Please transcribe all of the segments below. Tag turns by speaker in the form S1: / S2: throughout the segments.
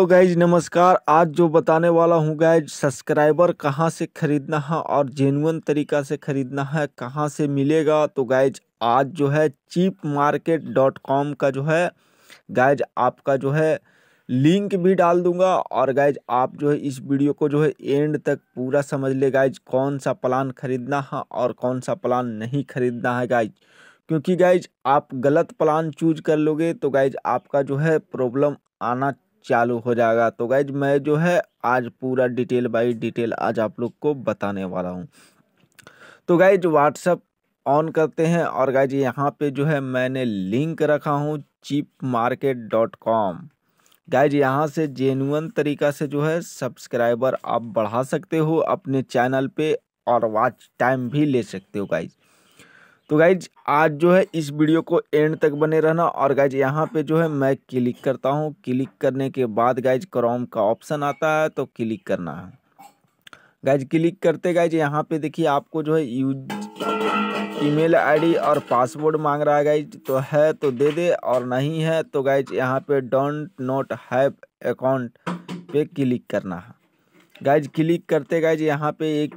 S1: तो गाइज नमस्कार आज जो बताने वाला हूँ गैज सब्सक्राइबर कहाँ से खरीदना है और जेनुअन तरीका से खरीदना है कहाँ से मिलेगा तो गैज आज जो है चीप मार्केट डॉट कॉम का जो है गैज आपका जो है लिंक भी डाल दूंगा और गैज आप जो है इस वीडियो को जो है एंड तक पूरा समझ ले गाइज कौन सा प्लान खरीदना है और कौन सा प्लान नहीं खरीदना है गाइज क्योंकि गाइज आप गलत प्लान चूज कर लोगे तो गाइज आपका जो है प्रॉब्लम आना चालू हो जाएगा तो गाइज मैं जो है आज पूरा डिटेल बाई डिटेल आज आप लोग को बताने वाला हूँ तो गाइज व्हाट्सअप ऑन करते हैं और गाइज यहाँ पे जो है मैंने लिंक रखा हूँ cheap market dot com guys यहाँ से जेनुअन तरीका से जो है सब्सक्राइबर आप बढ़ा सकते हो अपने चैनल पे और वॉच टाइम भी ले सकते हो गाइज तो गाइज आज जो है इस वीडियो को एंड तक बने रहना और गाइज यहाँ पे जो है मैं क्लिक करता हूँ क्लिक करने के बाद गाइज क्रोम का ऑप्शन आता है तो क्लिक करना है गाइज क्लिक करते गाइज यहाँ पे देखिए आपको जो है यूज ईमेल आईडी और पासवर्ड मांग रहा है गाइज तो है तो दे दे और नहीं है तो गाइज यहाँ पे डोंट नोट हैव अकाउंट पे क्लिक करना है गाइज क्लिक करते गाइज यहाँ पे एक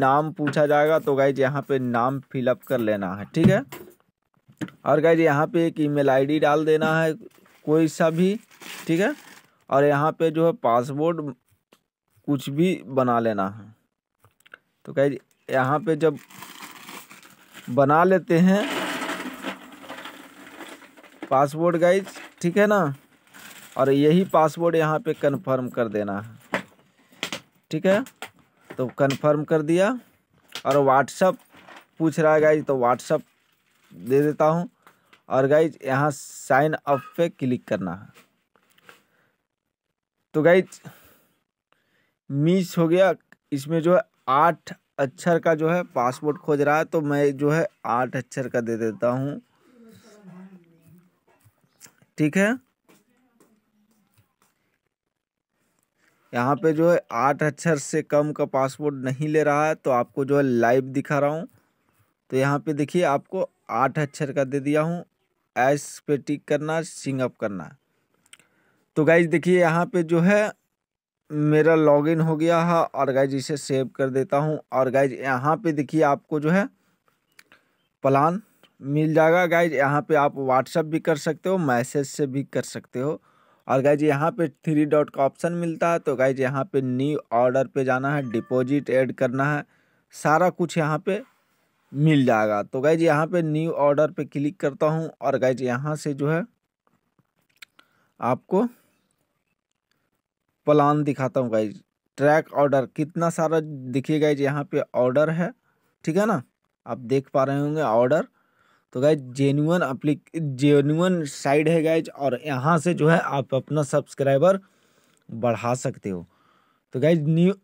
S1: नाम पूछा जाएगा तो गाइज यहाँ पे नाम फिलअप कर लेना है ठीक है और गाइज यहाँ पे एक ईमेल आईडी डाल देना है कोई सा भी ठीक है और यहाँ पे जो है पासवर्ड कुछ भी बना लेना है तो गाइज यहाँ पे जब बना लेते हैं पासवर्ड गाइज ठीक है ना और यही पासवर्ड यहाँ पे कंफर्म कर देना है ठीक है तो कंफर्म कर दिया और व्हाट्सअप पूछ रहा है गाइज तो व्हाट्सअप दे देता हूँ और गाइज यहाँ साइन अप पे क्लिक करना है तो गाइज मिस हो गया इसमें जो है आठ अक्षर का जो है पासपोर्ट खोज रहा है तो मैं जो है आठ अक्षर का दे देता हूँ ठीक है यहाँ पे जो है आठ अक्षर से कम का पासवर्ड नहीं ले रहा है तो आपको जो है लाइव दिखा रहा हूँ तो यहाँ पे देखिए आपको आठ अक्षर का दे दिया हूँ एस पे टिक करना सिंग अप करना तो गाइज देखिए यहाँ पे जो है मेरा लॉगिन हो गया है और गाइज इसे सेव कर देता हूँ और गाइज यहाँ पे देखिए आपको जो है प्लान मिल जाएगा गाइज यहाँ पे आप व्हाट्सअप भी कर सकते हो मैसेज से भी कर सकते हो और गाइज यहाँ पे थ्री डॉट का ऑप्शन मिलता है तो गाइज यहाँ पे न्यू ऑर्डर पे जाना है डिपॉजिट ऐड करना है सारा कुछ यहाँ पे मिल जाएगा तो गाइज यहाँ पे न्यू ऑर्डर पे क्लिक करता हूँ और गाइज यहाँ से जो है आपको प्लान दिखाता हूँ गाइज ट्रैक ऑर्डर कितना सारा देखिए गाइज यहाँ पे ऑर्डर है ठीक है ना आप देख पा रहे होंगे ऑर्डर तो गाइज जेन्यून अप्लिक जेन्यून साइड है गाइज और यहाँ से जो है आप अपना सब्सक्राइबर बढ़ा सकते हो तो गाइज न्यू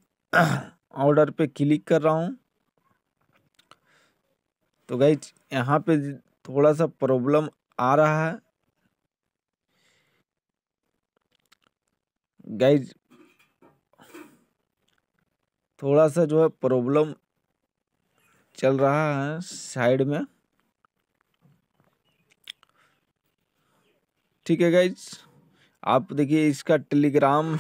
S1: ऑर्डर पे क्लिक कर रहा हूँ तो गाइज यहाँ पे थोड़ा सा प्रॉब्लम आ रहा है गाइज थोड़ा सा जो है प्रॉब्लम चल रहा है साइड में ठीक है गाइज आप देखिए इसका टेलीग्राम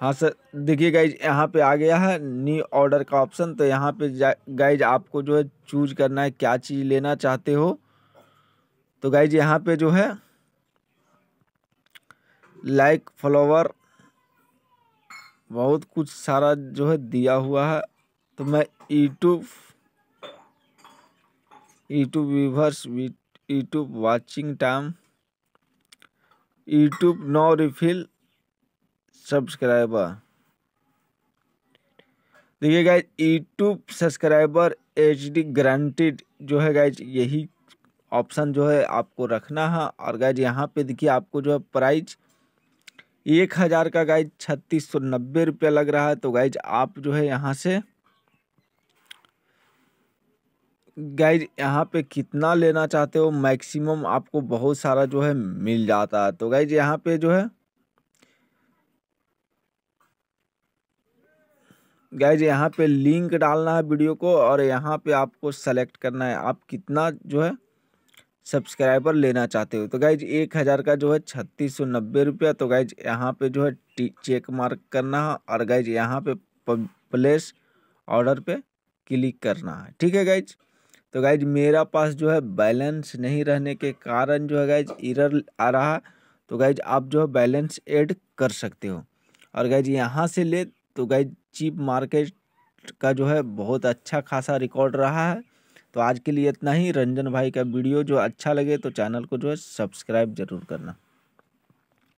S1: हाँ सर देखिए गाइज यहाँ पे आ गया है न्यू ऑर्डर का ऑप्शन तो यहाँ पे गाइज आपको जो है चूज करना है क्या चीज़ लेना चाहते हो तो गाइज यहाँ पे जो है लाइक फॉलोवर बहुत कुछ सारा जो है दिया हुआ है तो मैं YouTube YouTube viewers YouTube watching time YouTube no refill subscriber देखिए guys YouTube subscriber H D granted जो है गाइज यही ऑप्शन जो है आपको रखना है और गाइज यहाँ पे देखिए आपको जो है प्राइज एक हज़ार का गाइज छत्तीस सौ नब्बे रुपया लग रहा है तो गाइज आप जो है यहाँ से गाइज यहाँ पे कितना लेना चाहते हो मैक्सिमम आपको बहुत सारा जो है मिल जाता है तो गाइज यहाँ पे जो है गाइज यहाँ पे लिंक डालना है वीडियो को और यहाँ पे आपको सेलेक्ट करना है आप कितना जो है सब्सक्राइबर लेना चाहते हो तो गाइज एक हज़ार का जो है छत्तीस सौ नब्बे रुपया तो गाइज यहाँ पे जो है चेक मार्क करना है और गाइज यहाँ पे प्लेस ऑर्डर पे क्लिक करना है ठीक है गाइज तो गाइज मेरा पास जो है बैलेंस नहीं रहने के कारण जो है गाइज इरर आ रहा तो गाइज आप जो है बैलेंस ऐड कर सकते हो और गाइज यहाँ से ले तो गाइज चीप मार्केट का जो है बहुत अच्छा खासा रिकॉर्ड रहा है तो आज के लिए इतना ही रंजन भाई का वीडियो जो अच्छा लगे तो चैनल को जो है सब्सक्राइब जरूर करना